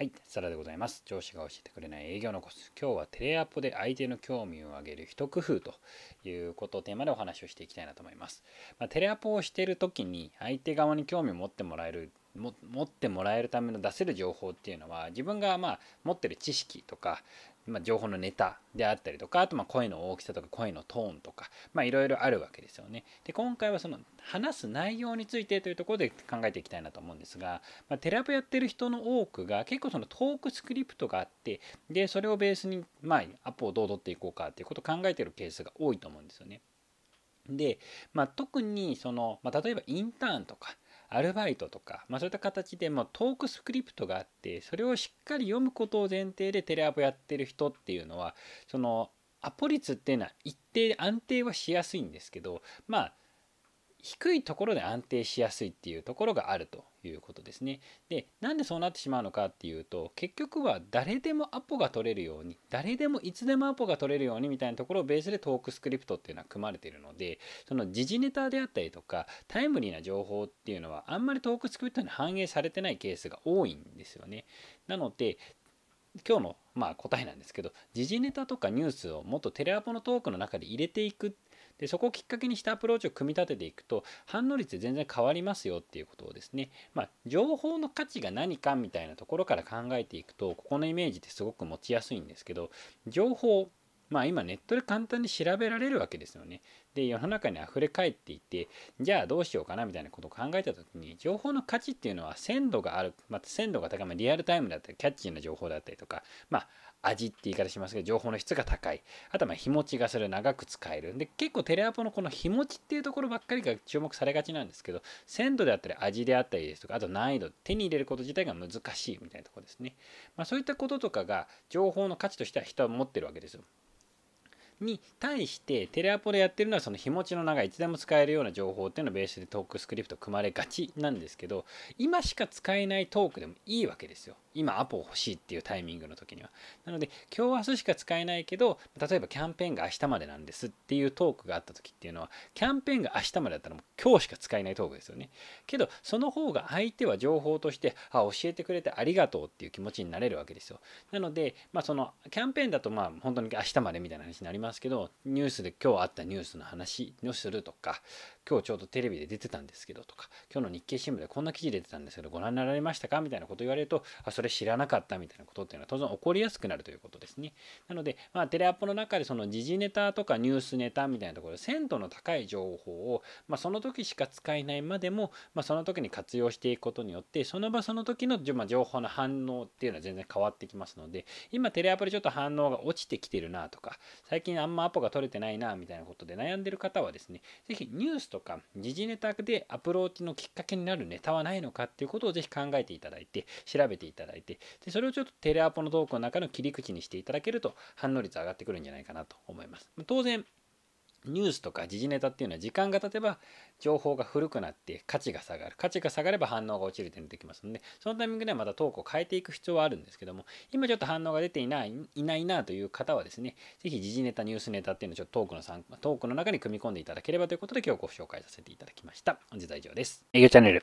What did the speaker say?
はい、サラでございます。上司が教えてくれない営業のコツ。今日はテレアポで相手の興味を上げる一工夫ということをテーマでお話をしていきたいなと思います。まあ、テレアポをしている時に相手側に興味を持ってもらえるも持ってもらえるための出せる情報っていうのは自分がまあ持ってる知識とかま情報のネタであったりとかあとま声の大きさとか声のトーンとかいろいろあるわけですよね。で今回はその話す内容についてというところで考えていきたいなと思うんですが、まあ、テラブポやってる人の多くが結構そのトークスクリプトがあってでそれをベースにまあアポをどう取っていこうかっていうことを考えてるケースが多いと思うんですよね。で、まあ、特にその、まあ、例えばインターンとかアルバイトとか、まあ、そういった形で、まあ、トークスクリプトがあってそれをしっかり読むことを前提でテレアポやってる人っていうのはそのアポ率っていうのは一定安定はしやすいんですけどまあ低いところで安定しやすいっていうところがあるということですね。でなんでそうなってしまうのかっていうと結局は誰でもアポが取れるように誰でもいつでもアポが取れるようにみたいなところをベースでトークスクリプトっていうのは組まれているのでその時事ネタであったりとかタイムリーな情報っていうのはあんまりトークスクリプトに反映されてないケースが多いんですよね。なので今日のまあ答えなんですけど時事ネタとかニュースをもっとテレアポのトークの中で入れていくってでそこをきっかけにしたアプローチを組み立てていくと反応率で全然変わりますよっていうことをですね、まあ、情報の価値が何かみたいなところから考えていくとここのイメージってすごく持ちやすいんですけど情報まあ今ネットで簡単に調べられるわけですよね。で世の中にあふれ返っていてじゃあどうしようかなみたいなことを考えた時に情報の価値っていうのは鮮度がある、また鮮度が高めリアルタイムだったりキャッチーな情報だったりとかまあ味って言い方しますけど情報の質が高いあとはまあ日持ちがする長く使えるで結構テレアポのこの日持ちっていうところばっかりが注目されがちなんですけど鮮度であったり味であったりですとかあと難易度手に入れること自体が難しいみたいなところですね、まあ、そういったこととかが情報の価値としては人は持ってるわけですよに対してテレアポでやってるのはその日持ちの長いいつでも使えるような情報っていうのをベースでトークスクリプト組まれがちなんですけど今しか使えないトークでもいいわけですよ今アポ欲しいっていうタイミングの時にはなので今日明日しか使えないけど例えばキャンペーンが明日までなんですっていうトークがあった時っていうのはキャンペーンが明日までだったらもう今日しか使えないトークですよねけどその方が相手は情報としてあ教えてくれてありがとうっていう気持ちになれるわけですよなのでまあそのキャンペーンだとまあ本当に明日までみたいな話になりますますけどニュースで今日あったニュースの話をするとか今日ちょうどテレビで出てたんですけどとか、今日の日経新聞でこんな記事出てたんですけど、ご覧になられましたかみたいなこと言われると、あ、それ知らなかったみたいなことっていうのは当然起こりやすくなるということですね。なので、まあ、テレアポの中でその時事ネタとかニュースネタみたいなところで、鮮度の高い情報を、まあ、その時しか使えないまでも、まあ、その時に活用していくことによって、その場その時の情報の反応っていうのは全然変わってきますので、今テレアポでちょっと反応が落ちてきてるなとか、最近あんまアポが取れてないなみたいなことで悩んでる方はですね、是非ニュースととか時事ネタでアプローチのきっかけになるネタはないのかっていうことをぜひ考えていただいて調べていただいてでそれをちょっとテレアポのトークの中の切り口にしていただけると反応率上がってくるんじゃないかなと思います当然ニュースとか時事ネタっていうのは時間が経てば情報が古くなって価値が下がる価値が下がれば反応が落ちるって出てきますのでそのタイミングではまたトークを変えていく必要はあるんですけども今ちょっと反応が出ていないいないなという方はですね是非時事ネタニュースネタっていうのをちょっとトークの参トークの中に組み込んでいただければということで今日ご紹介させていただきました本日は以上です営業チャンネル